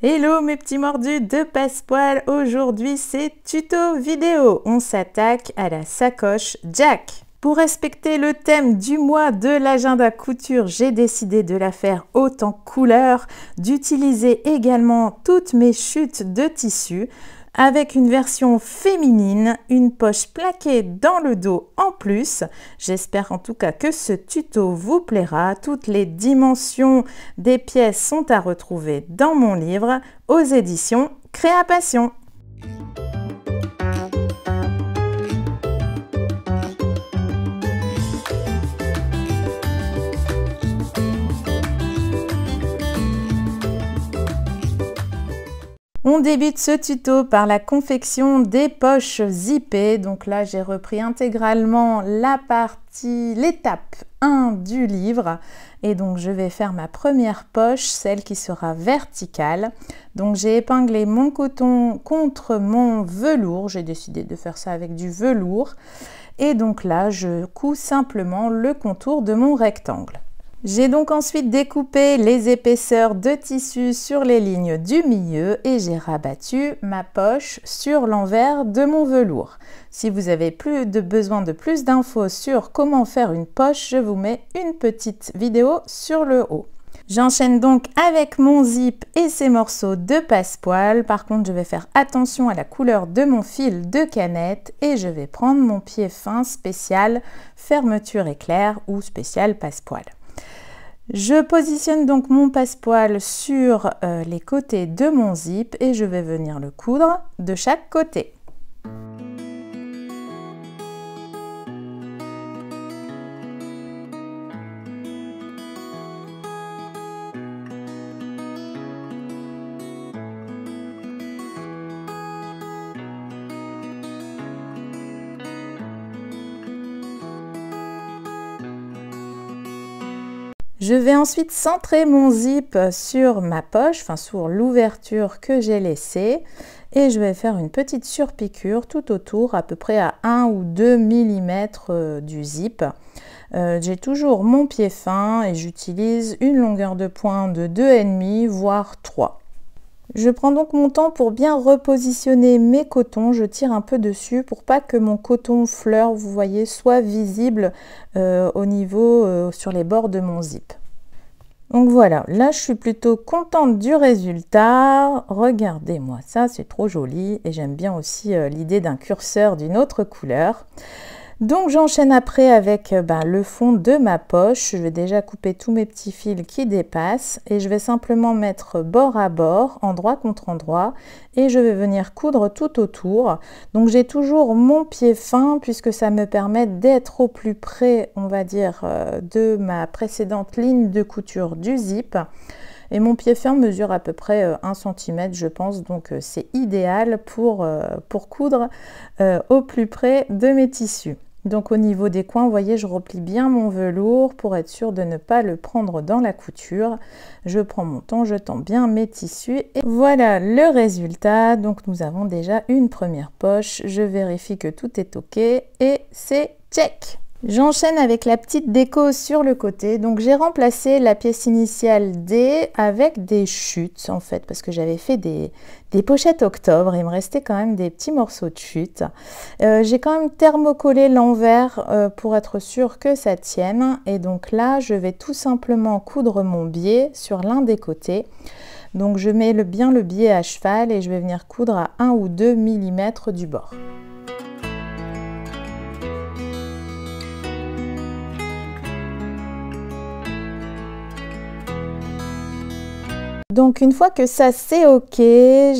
Hello mes petits mordus de Passepoil, aujourd'hui c'est tuto vidéo. On s'attaque à la sacoche Jack. Pour respecter le thème du mois de l'agenda couture, j'ai décidé de la faire haute en couleur, d'utiliser également toutes mes chutes de tissu, avec une version féminine, une poche plaquée dans le dos en plus. J'espère en tout cas que ce tuto vous plaira. Toutes les dimensions des pièces sont à retrouver dans mon livre aux éditions Créa Passion. On débute ce tuto par la confection des poches zippées. Donc là, j'ai repris intégralement la partie, l'étape 1 du livre. Et donc, je vais faire ma première poche, celle qui sera verticale. Donc, j'ai épinglé mon coton contre mon velours. J'ai décidé de faire ça avec du velours. Et donc là, je couds simplement le contour de mon rectangle. J'ai donc ensuite découpé les épaisseurs de tissu sur les lignes du milieu et j'ai rabattu ma poche sur l'envers de mon velours. Si vous avez plus de besoin de plus d'infos sur comment faire une poche, je vous mets une petite vidéo sur le haut. J'enchaîne donc avec mon zip et ses morceaux de passepoil. Par contre, je vais faire attention à la couleur de mon fil de canette et je vais prendre mon pied fin spécial fermeture éclair ou spécial passepoil. Je positionne donc mon passepoil sur euh, les côtés de mon zip et je vais venir le coudre de chaque côté. Je vais ensuite centrer mon zip sur ma poche, enfin sur l'ouverture que j'ai laissée et je vais faire une petite surpiqûre tout autour à peu près à 1 ou 2 mm euh, du zip. Euh, j'ai toujours mon pied fin et j'utilise une longueur de point de 2,5 voire 3. Je prends donc mon temps pour bien repositionner mes cotons, je tire un peu dessus pour pas que mon coton fleur, vous voyez, soit visible euh, au niveau euh, sur les bords de mon zip. Donc voilà, là je suis plutôt contente du résultat. Regardez-moi ça, c'est trop joli et j'aime bien aussi euh, l'idée d'un curseur d'une autre couleur. Donc j'enchaîne après avec euh, ben, le fond de ma poche. Je vais déjà couper tous mes petits fils qui dépassent et je vais simplement mettre bord à bord, endroit contre endroit et je vais venir coudre tout autour. Donc j'ai toujours mon pied fin puisque ça me permet d'être au plus près, on va dire, euh, de ma précédente ligne de couture du zip. Et mon pied fin mesure à peu près 1 euh, cm, je pense, donc c'est idéal pour, coudre au plus près de mes tissus. Donc au niveau des coins, vous voyez, je replie bien mon velours pour être sûr de ne pas le prendre dans la couture. Je prends mon temps, je tends bien mes tissus et voilà le résultat. Donc nous avons déjà une première poche. Je vérifie que tout est OK et c'est check J'enchaîne avec la petite déco sur le côté. Donc j'ai remplacé la pièce initiale D avec des chutes en fait parce que j'avais fait des, pochettes octobre il me restait quand même des petits morceaux de chute euh, j'ai quand même thermocollé l'envers euh, pour être sûr que ça tienne et donc là je vais tout simplement coudre mon biais sur l'un des côtés. Donc je mets le, bien le biais à cheval et je vais venir coudre à 1 ou 2 mm du bord. Donc une fois que ça c'est ok,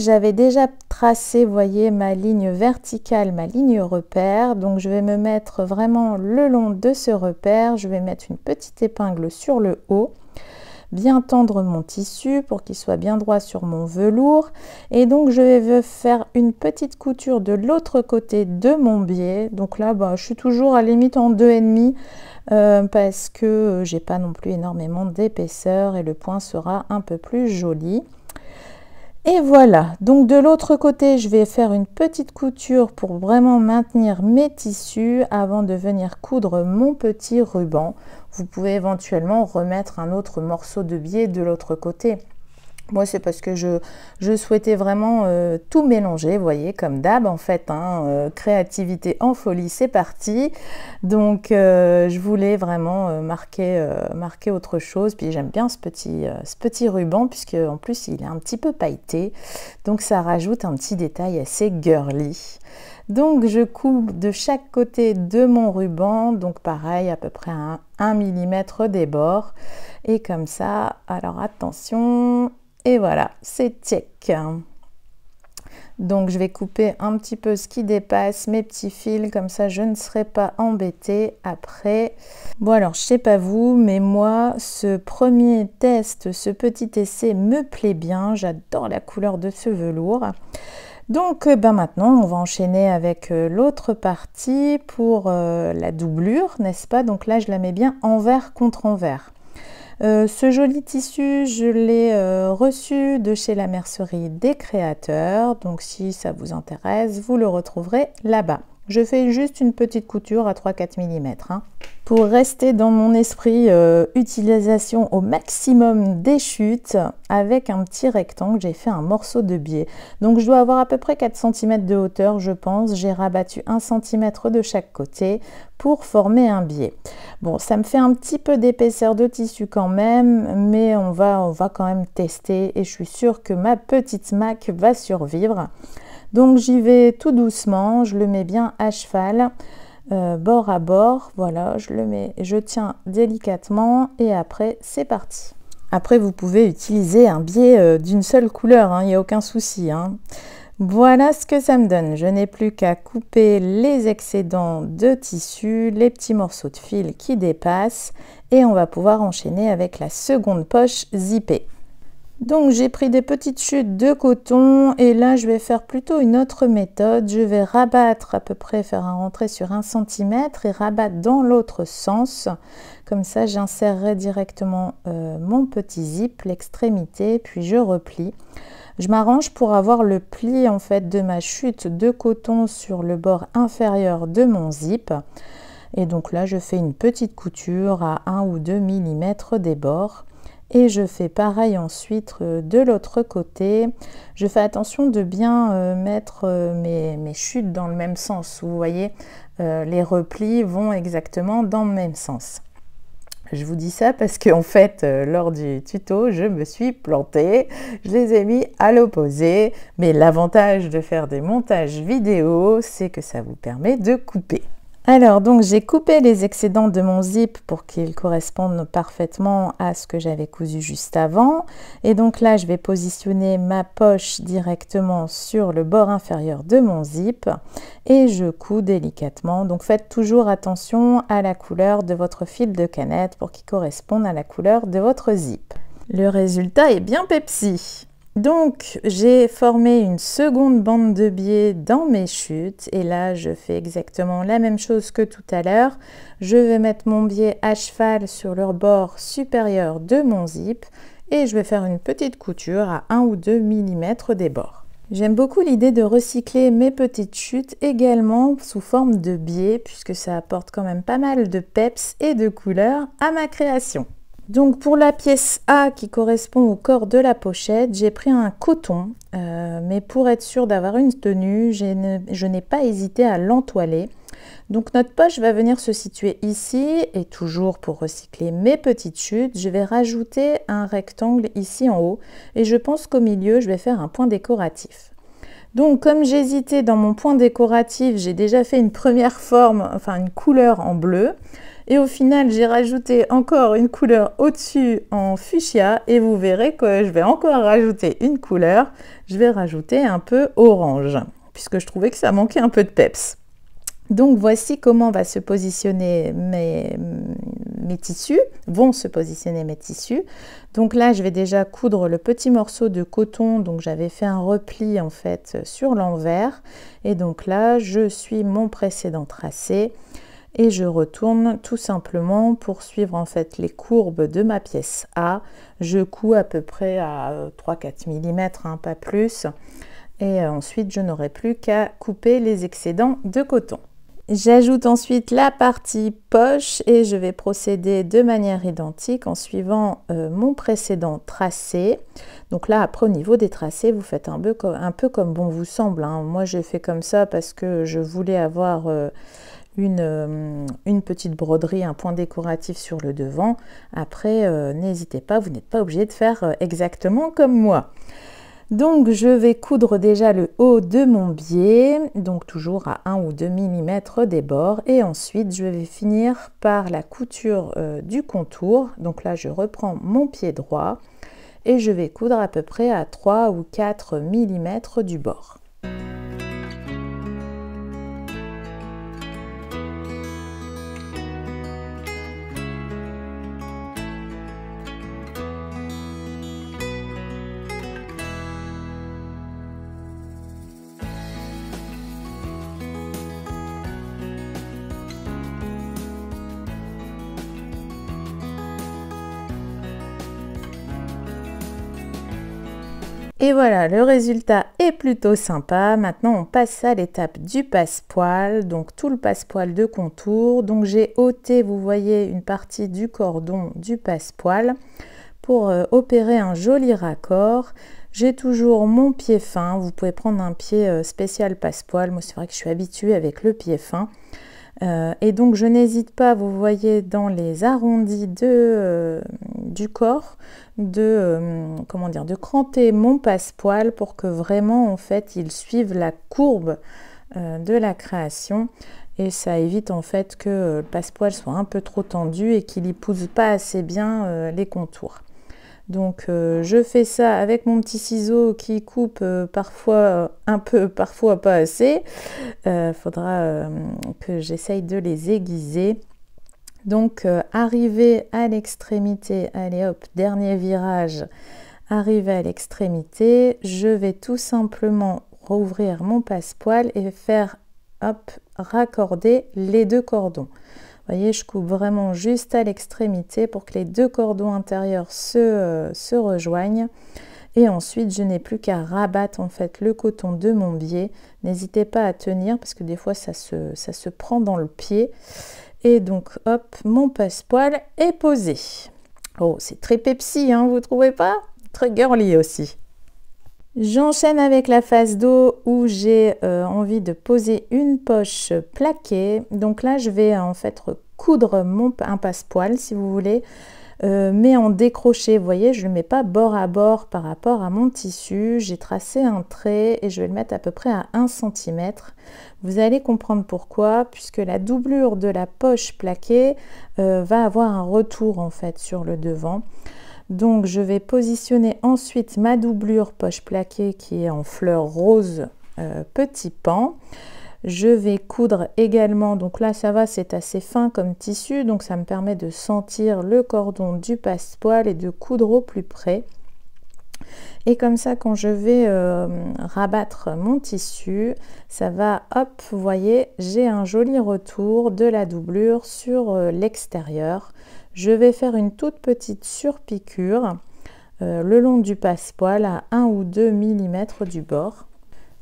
j'avais déjà tracé, voyez, ma ligne verticale, ma ligne repère. Donc je vais me mettre vraiment le long de ce repère, je vais mettre une petite épingle sur le haut bien tendre mon tissu pour qu'il soit bien droit sur mon velours. Et donc je vais faire une petite couture de l'autre côté de mon biais. Donc là, bah, je suis toujours à limite en 2,5 demi euh, parce que j'ai pas non plus énormément d'épaisseur et le point sera un peu plus joli. Et voilà, donc de l'autre côté, je vais faire une petite couture pour vraiment maintenir mes tissus avant de venir coudre mon petit ruban. Vous pouvez éventuellement remettre un autre morceau de biais de l'autre côté. Moi, c'est parce que je, je souhaitais vraiment euh, tout mélanger, vous voyez, comme d'hab, en fait. Hein, euh, créativité en folie, c'est parti. Donc, euh, je voulais vraiment marquer, marquer autre chose. Puis, j'aime bien ce petit, ce petit ruban, puisque en plus, il est un petit peu pailleté. Donc, ça rajoute un petit détail assez girly. Donc, je coupe de chaque côté de mon ruban. Donc, pareil, à peu près à 1 mm des bords. Et comme ça, alors attention, et voilà, c'est check Donc je vais couper un petit peu ce qui dépasse, mes petits fils, comme ça je ne serai pas embêtée après. Bon alors je sais pas vous, mais moi ce premier test, ce petit essai me plaît bien, j'adore la couleur de ce velours. Donc euh, ben maintenant on va enchaîner avec euh, l'autre partie pour euh, la doublure, n'est-ce pas Donc là je la mets bien envers contre envers. Euh, ce joli tissu, je l'ai euh, reçu de chez la mercerie des créateurs. Donc si ça vous intéresse, vous le retrouverez là-bas. Je fais juste une petite couture à 3-4 mm. Hein. Pour rester dans mon esprit, euh, utilisation au maximum des chutes, avec un petit rectangle, j'ai fait un morceau de biais. Donc je dois avoir à peu près 4 cm de hauteur, je pense. J'ai rabattu 1 cm de chaque côté pour former un biais. Bon, ça me fait un petit peu d'épaisseur de tissu quand même, mais on va, on va quand même tester et je suis sûre que ma petite Mac va survivre. Donc j'y vais tout doucement, je le mets bien à cheval, euh, bord à bord. Voilà, je le mets, je tiens délicatement et après c'est parti. Après vous pouvez utiliser un biais euh, d'une seule couleur, hein, il n'y a aucun souci. Hein. Voilà ce que ça me donne. Je n'ai plus qu'à couper les excédents de tissu, les petits morceaux de fil qui dépassent et on va pouvoir enchaîner avec la seconde poche zippée. Donc j'ai pris des petites chutes de coton et là je vais faire plutôt une autre méthode. Je vais rabattre à peu près, faire un rentré sur 1 cm et rabattre dans l'autre sens. Comme ça j'insérerai directement euh, mon petit zip, l'extrémité, puis je replie. Je m'arrange pour avoir le pli en fait de ma chute de coton sur le bord inférieur de mon zip. Et donc là je fais une petite couture à 1 ou 2 mm des bords et je fais pareil ensuite euh, de l'autre côté. Je fais attention de bien euh, mettre euh, mes, chutes dans le même sens. Vous voyez, les replis vont exactement dans le même sens. Je vous dis ça parce qu'en en fait, lors du tuto, je me suis plantée. Je les ai mis à l'opposé. Mais l'avantage de faire des montages vidéo, c'est que ça vous permet de couper. Alors donc j'ai coupé les excédents de mon zip pour qu'ils correspondent parfaitement à ce que j'avais cousu juste avant. Et donc là je vais positionner ma poche directement sur le bord inférieur de mon zip et je couds délicatement. Donc faites toujours attention à la couleur de votre fil de canette pour qu'il corresponde à la couleur de votre zip. Le résultat est bien Pepsi donc, j'ai formé une seconde bande de biais dans mes chutes et là, je fais exactement la même chose que tout à l'heure. Je vais mettre mon biais à cheval sur le bord supérieur de mon zip et je vais faire une petite couture à 1 ou 2 mm des bords. J'aime beaucoup l'idée de recycler mes petites chutes également sous forme de biais puisque ça apporte quand même pas mal de peps et de couleurs à ma création. Donc pour la pièce A qui correspond au corps de la pochette, j'ai pris un coton, euh, mais pour être sûr d'avoir une tenue, je n'ai pas hésité à l'entoiler. Donc notre poche va venir se situer ici et toujours pour recycler mes petites chutes, je vais rajouter un rectangle ici en haut et je pense qu'au milieu je vais faire un point décoratif. Donc comme j'hésitais dans mon point décoratif, j'ai déjà fait une première forme, enfin une couleur en bleu. Et au final, j'ai rajouté encore une couleur au-dessus en fuchsia et vous verrez que je vais encore rajouter une couleur. Je vais rajouter un peu orange puisque je trouvais que ça manquait un peu de peps. Donc voici comment va se positionner mes, mes, tissus, vont se positionner mes tissus. Donc là, je vais déjà coudre le petit morceau de coton. Donc j'avais fait un repli en fait sur l'envers. Et donc là, je suis mon précédent tracé et je retourne tout simplement pour suivre en fait les courbes de ma pièce A. Je couds à peu près à 3-4 mm, un pas plus. Et euh, ensuite, je n'aurai plus qu'à couper les excédents de coton. J'ajoute ensuite la partie poche et je vais procéder de manière identique en suivant euh, mon précédent tracé. Donc là, après au niveau des tracés, vous faites un peu comme, un peu comme bon vous semble. Hein. Moi, j'ai fait comme ça parce que je voulais avoir... Euh, euh, une, petite broderie, un point décoratif sur le devant. Après, euh, n'hésitez pas, vous n'êtes pas obligé de faire euh, exactement comme moi. Donc je vais coudre déjà le haut de mon biais, donc toujours à 1 ou 2 mm des bords et ensuite je vais finir par la couture du contour. Donc là je reprends mon pied droit et je vais coudre à peu près à 3 ou 4 mm du bord. Et voilà, le résultat est plutôt sympa. Maintenant, on passe à l'étape du passepoil, donc tout le passepoil de contour. Donc j'ai ôté, vous voyez, une partie du cordon du passepoil pour euh, opérer un joli raccord. J'ai toujours mon pied fin, vous pouvez prendre un pied euh, spécial passepoil, moi c'est vrai que je suis habituée avec le pied fin. Euh, et donc je n'hésite pas, vous voyez dans les arrondis de, du corps de, euh, comment dire, de cranter mon passepoil pour que vraiment en fait il suive la courbe euh, de la création et ça évite en fait que euh, le passepoil soit un peu trop tendu et qu'il n'y pousse pas assez bien les contours. Donc je fais ça avec mon petit ciseau qui coupe parfois un peu, parfois pas assez. Il faudra que j'essaye de les aiguiser. Donc, euh, arrivé à l'extrémité, allez hop, dernier virage, arrivé à l'extrémité, je vais tout simplement rouvrir mon passepoil et faire, hop, raccorder les deux cordons. Vous voyez, je coupe vraiment juste à l'extrémité pour que les deux cordons intérieurs se, euh, se rejoignent. Et ensuite, je n'ai plus qu'à rabattre en fait le coton de mon biais. N'hésitez pas à tenir parce que des fois, ça se, ça se prend dans le pied. Et donc, hop, mon passepoil est posé. Oh, c'est très Pepsi, hein, vous trouvez pas Très girly aussi. J'enchaîne avec la phase d'eau où j'ai euh, envie de poser une poche plaquée. Donc là, je vais en fait coudre mon, un passepoil, si vous voulez, euh, mais en décroché, vous voyez, je ne le mets pas bord à bord par rapport à mon tissu, j'ai tracé un trait et je vais le mettre à peu près à 1 cm. Vous allez comprendre pourquoi, puisque la doublure de la poche plaquée euh, va avoir un retour en fait sur le devant. Donc je vais positionner ensuite ma doublure poche plaquée qui est en fleur rose euh, petit pan. Je vais coudre également, donc là ça va, c'est assez fin comme tissu, donc ça me permet de sentir le cordon du passepoil et de coudre au plus près. Et comme ça, quand je vais euh, rabattre mon tissu, ça va, hop, vous voyez, j'ai un joli retour de la doublure sur euh, l'extérieur. Je vais faire une toute petite surpiqûre euh, le long du passepoil à 1 ou 2 mm du bord.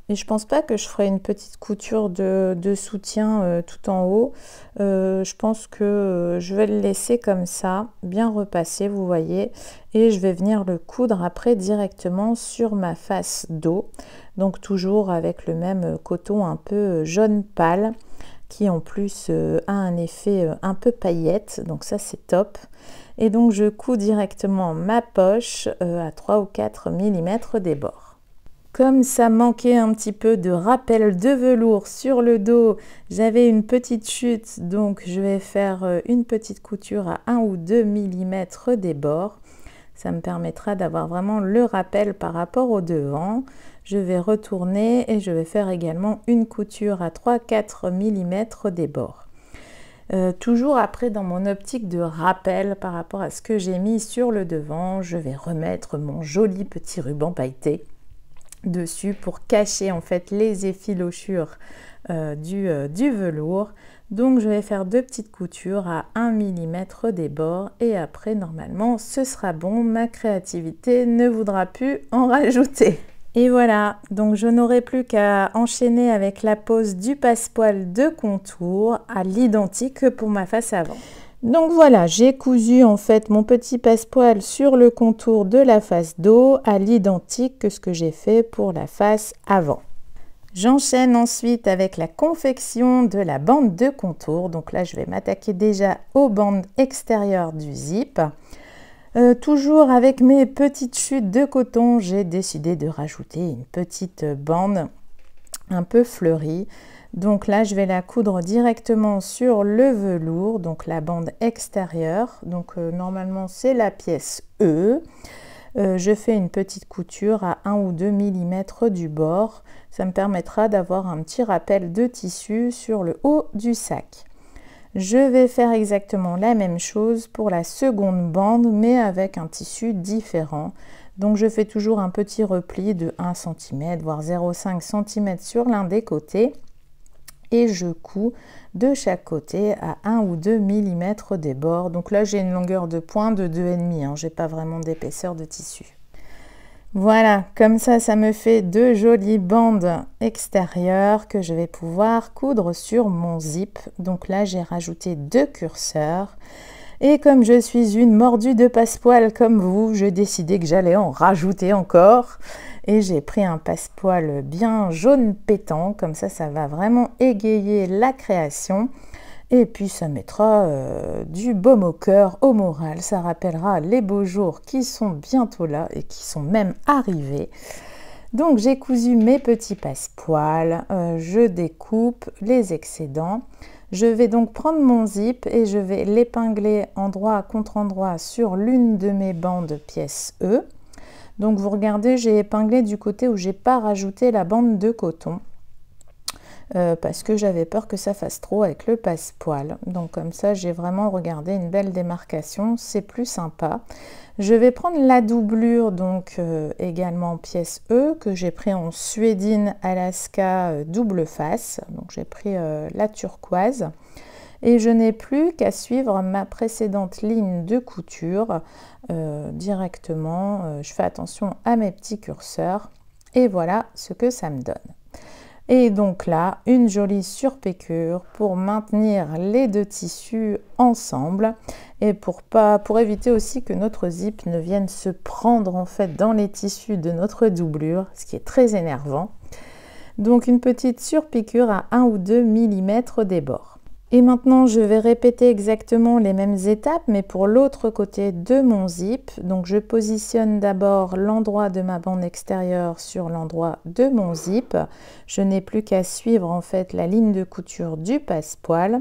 Et je pense pas que je ferai une petite couture de, soutien euh, tout en haut. Euh, je pense que euh, je vais le laisser comme ça, bien repasser, vous voyez. Et je vais venir le coudre après directement sur ma face d'eau. Donc toujours avec le même coton un peu jaune pâle qui en plus a un effet un peu paillette. Donc ça c'est top. Et donc je couds directement ma poche à 3 ou 4 mm des bords. Comme ça manquait un petit peu de rappel de velours sur le dos, j'avais une petite chute, donc je vais faire euh, une petite couture à 1 ou 2 mm des bords. Ça me permettra d'avoir vraiment le rappel par rapport au devant. Je vais retourner et je vais faire également une couture à 3-4 mm des bords. Euh, toujours après dans mon optique de rappel par rapport à ce que j'ai mis sur le devant, je vais remettre mon joli petit ruban pailleté dessus pour cacher en fait les effilochures euh, du, euh, du, velours. Donc je vais faire deux petites coutures à 1 mm des bords et après normalement ce sera bon, ma créativité ne voudra plus en rajouter. Et voilà, donc je n'aurai plus qu'à enchaîner avec la pose du passepoil de contour à l'identique pour ma face avant. Donc voilà, j'ai cousu en fait mon petit passepoil sur le contour de la face dos à l'identique que ce que j'ai fait pour la face avant. J'enchaîne ensuite avec la confection de la bande de contour. Donc là, je vais m'attaquer déjà aux bandes extérieures du zip. Euh, toujours avec mes petites chutes de coton, j'ai décidé de rajouter une petite bande un peu fleurie donc là, je vais la coudre directement sur le velours, donc la bande extérieure. Donc euh, normalement, c'est la pièce E. Euh, je fais une petite couture à 1 ou 2 mm du bord. Ça me permettra d'avoir un petit rappel de tissu sur le haut du sac. Je vais faire exactement la même chose pour la seconde bande, mais avec un tissu différent. Donc je fais toujours un petit repli de 1 cm, voire 0,5 cm sur l'un des côtés et je couds de chaque côté à 1 ou 2 mm des bords. Donc là j'ai une longueur de point de 2,5, je n'ai pas vraiment d'épaisseur de tissu. Voilà, comme ça, ça me fait deux jolies bandes extérieures que je vais pouvoir coudre sur mon zip. Donc là, j'ai rajouté deux curseurs. Et comme je suis une mordue de passepoil comme vous, je décidais que j'allais en rajouter encore. Et j'ai pris un passepoil bien jaune pétant, comme ça, ça va vraiment égayer la création. Et puis ça mettra euh, du baume au cœur, au moral, ça rappellera les beaux jours qui sont bientôt là et qui sont même arrivés. Donc j'ai cousu mes petits passepoils, euh, je découpe les excédents. Je vais donc prendre mon zip et je vais l'épingler endroit contre endroit sur l'une de mes bandes pièce E. Donc vous regardez, j'ai épinglé du côté où j'ai pas rajouté la bande de coton. Euh, parce que j'avais peur que ça fasse trop avec le passepoil donc comme ça j'ai vraiment regardé une belle démarcation c'est plus sympa je vais prendre la doublure donc euh, également pièce E que j'ai pris en suédine Alaska euh, double face donc j'ai pris la turquoise et je n'ai plus qu'à suivre ma précédente ligne de couture directement. je fais attention à mes petits curseurs et voilà ce que ça me donne. Et donc là, une jolie surpiqûre pour maintenir les deux tissus ensemble et pour, pas, pour éviter aussi que notre zip ne vienne se prendre en fait dans les tissus de notre doublure, ce qui est très énervant. Donc une petite surpiqûre à 1 ou 2 mm des bords. Et maintenant, je vais répéter exactement les mêmes étapes, mais pour l'autre côté de mon zip. Donc, je positionne d'abord l'endroit de ma bande extérieure sur l'endroit de mon zip. Je n'ai plus qu'à suivre en fait la ligne de couture du passepoil.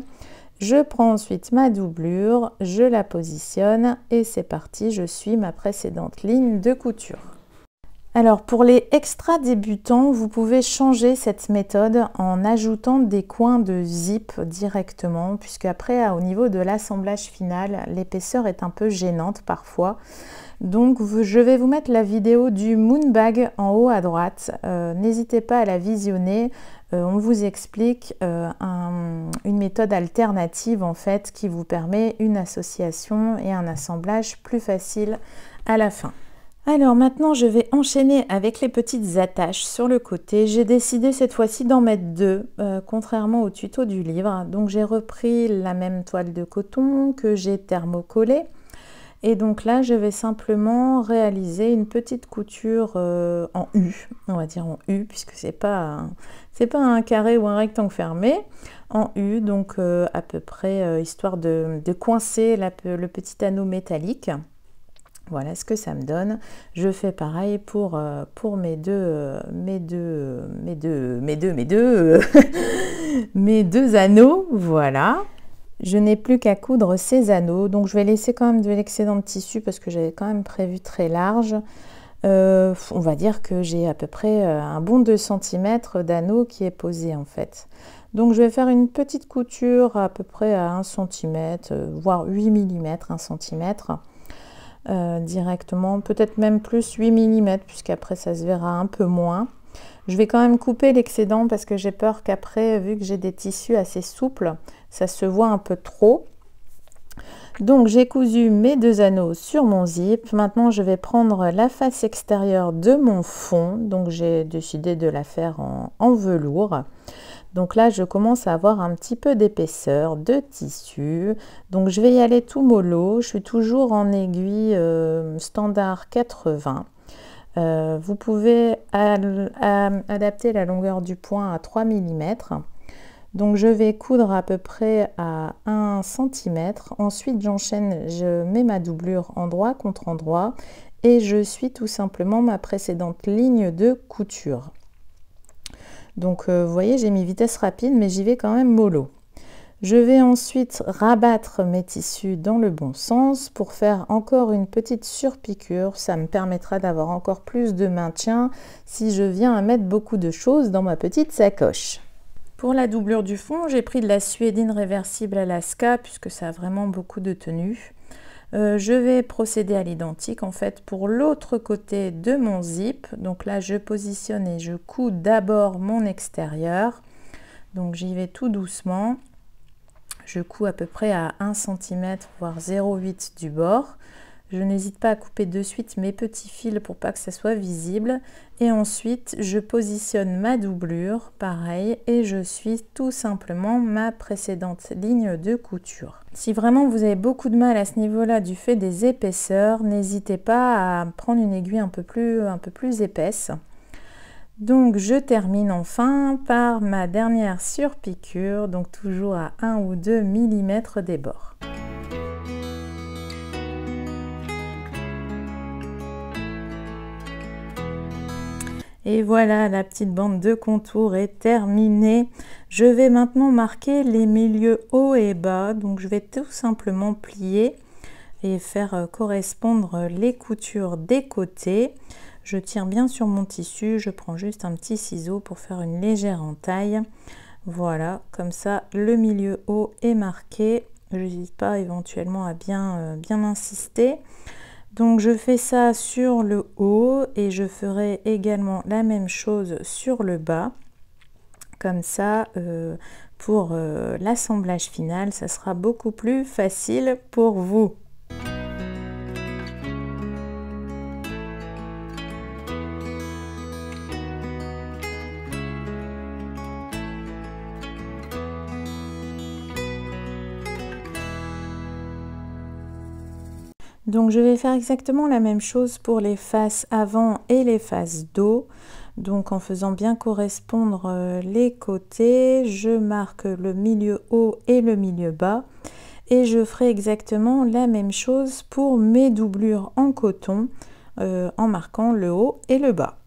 Je prends ensuite ma doublure, je la positionne et c'est parti, je suis ma précédente ligne de couture. Alors pour les extra débutants, vous pouvez changer cette méthode en ajoutant des coins de zip directement, puisque après au niveau de l'assemblage final, l'épaisseur est un peu gênante parfois. Donc je vais vous mettre la vidéo du Moonbag en haut à droite. Euh, n'hésitez pas à la visionner. Euh, on vous explique euh, une méthode alternative en fait qui vous permet une association et un assemblage plus facile à la fin. Alors maintenant, je vais enchaîner avec les petites attaches sur le côté. J'ai décidé cette fois-ci d'en mettre deux, euh, contrairement au tuto du livre. Donc j'ai repris la même toile de coton que j'ai thermocollée. Et donc là, je vais simplement réaliser une petite couture euh, en U, on va dire en U, puisque c'est pas pas un carré ou un rectangle fermé, en U, donc euh, à peu près, histoire de, coincer le petit anneau métallique. Voilà ce que ça me donne. Je fais pareil pour, euh, euh, mes deux, mes deux, mes deux, mes deux, euh, mes deux, anneaux. Voilà. Je n'ai plus qu'à coudre ces anneaux. Donc je vais laisser quand même de l'excédent de tissu parce que j'avais quand même prévu très large. on va dire que j'ai à peu près un bon 2 cm d'anneau qui est posé en fait. Donc je vais faire une petite couture à peu près à 1 cm, voire 8 mm, 1 cm. Euh, directement, peut-être même plus 8 mm puisqu'après ça se verra un peu moins. Je vais quand même couper l'excédent parce que j'ai peur qu'après, vu que j'ai des tissus assez souples, ça se voit un peu trop. Donc j'ai cousu mes deux anneaux sur mon zip. Maintenant je vais prendre la face extérieure de mon fond. Donc j'ai décidé de la faire en velours. Donc là, je commence à avoir un petit peu d'épaisseur de tissu. Donc je vais y aller tout mollo. Je suis toujours en aiguille euh, standard 80. Euh, vous pouvez adapter la longueur du point à 3 mm. Donc je vais coudre à peu près à 1 cm. Ensuite, j'enchaîne, je mets ma doublure endroit contre endroit et je suis tout simplement ma précédente ligne de couture. Donc euh, vous voyez, j'ai mis vitesse rapide, mais j'y vais quand même mollo. Je vais ensuite rabattre mes tissus dans le bon sens pour faire encore une petite surpiqûre. Ça me permettra d'avoir encore plus de maintien si je viens à mettre beaucoup de choses dans ma petite sacoche. Pour la doublure du fond, j'ai pris de la suédine réversible Alaska puisque ça a vraiment beaucoup de tenue. Euh, je vais procéder à l'identique en fait pour l'autre côté de mon zip. Donc là, je positionne et je couds d'abord mon extérieur. Donc j'y vais tout doucement. Je couds à peu près à 1 cm voire 0,8 du bord. Je n'hésite pas à couper de suite mes petits fils pour pas que ça soit visible. Et ensuite, je positionne ma doublure, pareil, et je suis tout simplement ma précédente ligne de couture. Si vraiment vous avez beaucoup de mal à ce niveau-là du fait des épaisseurs, n'hésitez pas à prendre une aiguille un peu plus, un peu plus épaisse. Donc je termine enfin par ma dernière surpiqûre, donc toujours à 1 ou 2 mm des bords. Et voilà, la petite bande de contour est terminée. Je vais maintenant marquer les milieux haut et bas. Donc je vais tout simplement plier et faire euh, correspondre les coutures des côtés. Je tire bien sur mon tissu, je prends juste un petit ciseau pour faire une légère entaille. Voilà, comme ça le milieu haut est marqué. Je n'hésite pas éventuellement à bien, euh, bien insister. Donc je fais ça sur le haut et je ferai également la même chose sur le bas. Comme ça, euh, pour euh, l'assemblage final, ça sera beaucoup plus facile pour vous. Donc je vais faire exactement la même chose pour les faces avant et les faces dos. Donc en faisant bien correspondre euh, les côtés, je marque le milieu haut et le milieu bas. Et je ferai exactement la même chose pour mes doublures en coton euh, en marquant le haut et le bas.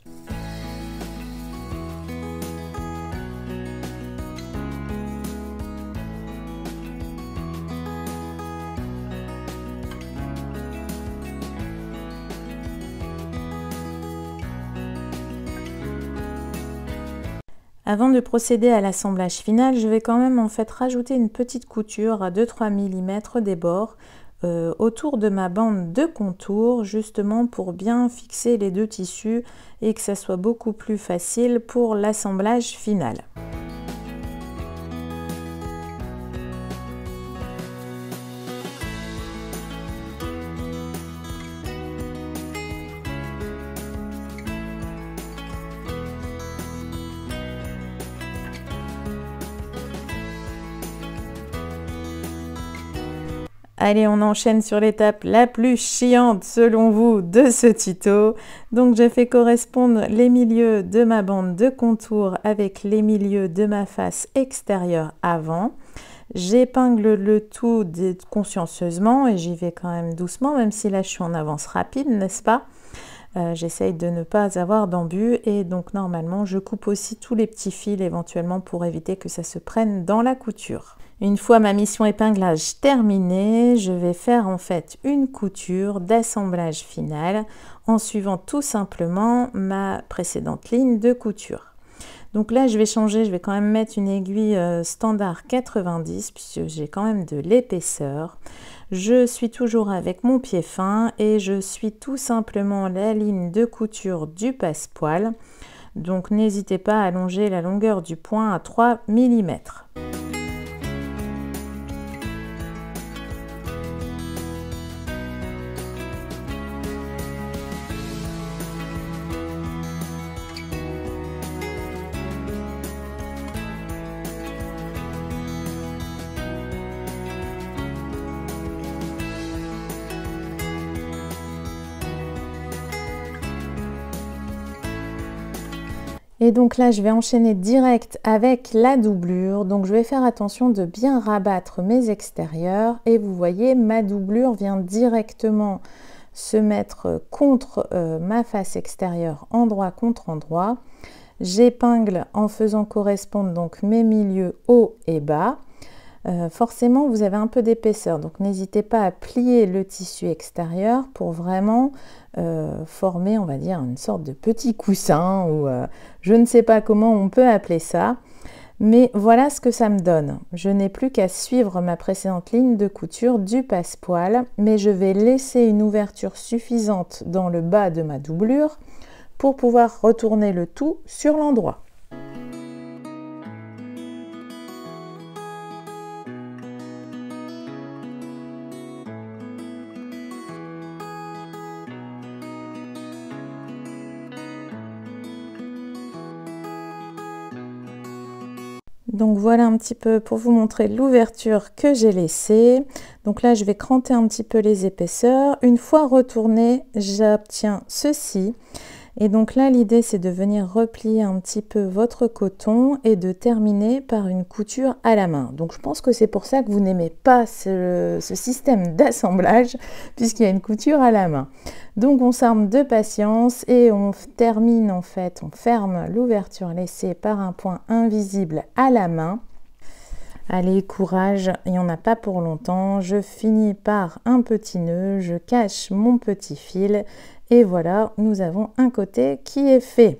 Avant de procéder à l'assemblage final, je vais quand même en fait rajouter une petite couture à 2-3 mm des bords euh, autour de ma bande de contour justement pour bien fixer les deux tissus et que ça soit beaucoup plus facile pour l'assemblage final. Allez, on enchaîne sur l'étape la plus chiante selon vous de ce tuto. Donc j'ai fait correspondre les milieux de ma bande de contour avec les milieux de ma face extérieure avant. J'épingle le tout consciencieusement et j'y vais quand même doucement, même si là je suis en avance rapide, n'est-ce pas euh, J'essaye de ne pas avoir d'embu et donc normalement je coupe aussi tous les petits fils éventuellement pour éviter que ça se prenne dans la couture. Une fois ma mission épinglage terminée, je vais faire en fait une couture d'assemblage final en suivant tout simplement ma précédente ligne de couture. Donc là, je vais changer, je vais quand même mettre une aiguille euh, standard 90 puisque j'ai quand même de l'épaisseur. Je suis toujours avec mon pied fin et je suis tout simplement la ligne de couture du passepoil. Donc n'hésitez pas à allonger la longueur du point à 3 mm. Et donc là, je vais enchaîner direct avec la doublure. Donc je vais faire attention de bien rabattre mes extérieurs. Et vous voyez, ma doublure vient directement se mettre contre euh, ma face extérieure, endroit contre endroit. J'épingle en faisant correspondre donc mes milieux haut et bas. Euh, forcément, vous avez un peu d'épaisseur, donc n'hésitez pas à plier le tissu extérieur pour vraiment euh, former, on va dire, une sorte de petit coussin ou euh, je ne sais pas comment on peut appeler ça. Mais voilà ce que ça me donne. Je n'ai plus qu'à suivre ma précédente ligne de couture du passepoil, mais je vais laisser une ouverture suffisante dans le bas de ma doublure pour pouvoir retourner le tout sur l'endroit. voilà un petit peu pour vous montrer l'ouverture que j'ai laissée. Donc là, je vais cranter un petit peu les épaisseurs. Une fois retourné, j'obtiens ceci. Et donc là, l'idée, c'est de venir replier un petit peu votre coton et de terminer par une couture à la main. Donc je pense que c'est pour ça que vous n'aimez pas ce, système d'assemblage, puisqu'il y a une couture à la main. Donc on s'arme de patience et on termine en fait, on ferme l'ouverture laissée par un point invisible à la main Allez, courage, il n'y en a pas pour longtemps. Je finis par un petit nœud, je cache mon petit fil et voilà, nous avons un côté qui est fait.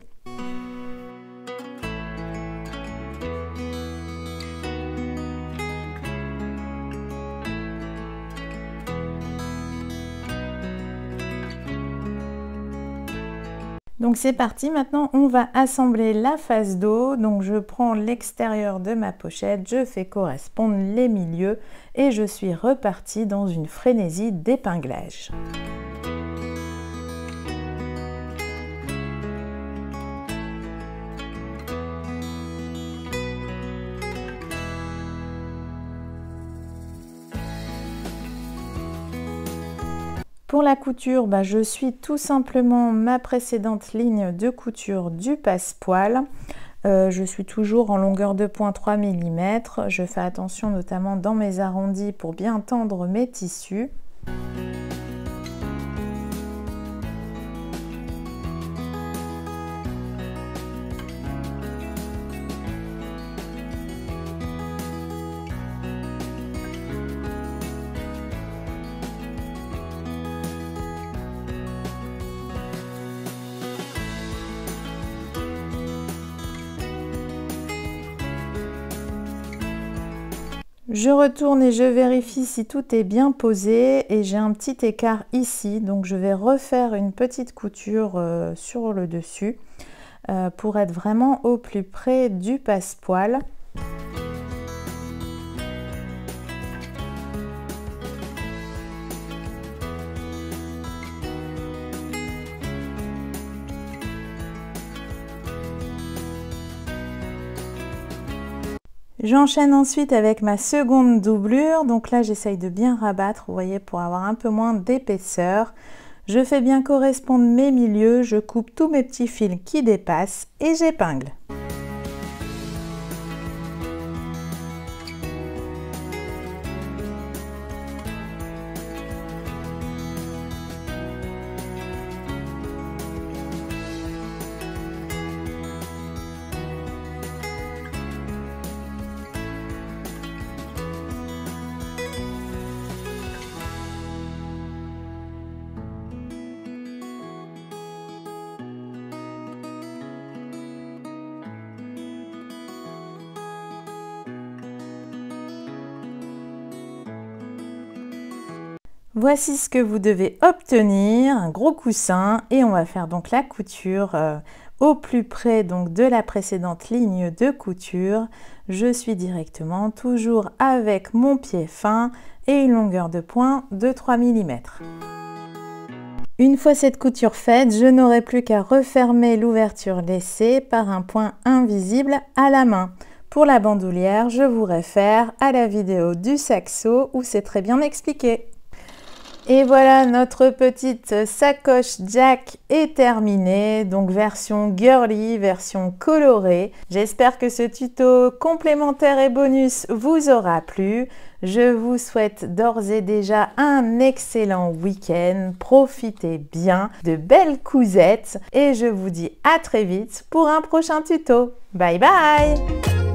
c'est parti, maintenant on va assembler la face d'eau. Donc je prends l'extérieur de ma pochette, je fais correspondre les milieux et je suis repartie dans une frénésie d'épinglage. Pour la couture, bah, je suis tout simplement ma précédente ligne de couture du passepoil. Euh, je suis toujours en longueur de mm. Je fais attention notamment dans mes arrondis pour bien tendre mes tissus. Je retourne et je vérifie si tout est bien posé et j'ai un petit écart ici donc je vais refaire une petite couture euh, sur le dessus euh, pour être vraiment au plus près du passepoil. J'enchaîne ensuite avec ma seconde doublure. Donc là, j'essaye de bien rabattre, vous voyez, pour avoir un peu moins d'épaisseur. Je fais bien correspondre mes milieux, je coupe tous mes petits fils qui dépassent et j'épingle. Voici ce que vous devez obtenir, un gros coussin et on va faire donc la couture euh, au plus près donc de la précédente ligne de couture. Je suis directement toujours avec mon pied fin et une longueur de point de 3 mm. Une fois cette couture faite, je n'aurai plus qu'à refermer l'ouverture laissée par un point invisible à la main. Pour la bandoulière, je vous réfère à la vidéo du saxo où c'est très bien expliqué. Et voilà, notre petite sacoche Jack est terminée, donc version girly, version colorée. J'espère que ce tuto complémentaire et bonus vous aura plu. Je vous souhaite d'ores et déjà un excellent week-end, profitez bien de belles cousettes et je vous dis à très vite pour un prochain tuto. Bye bye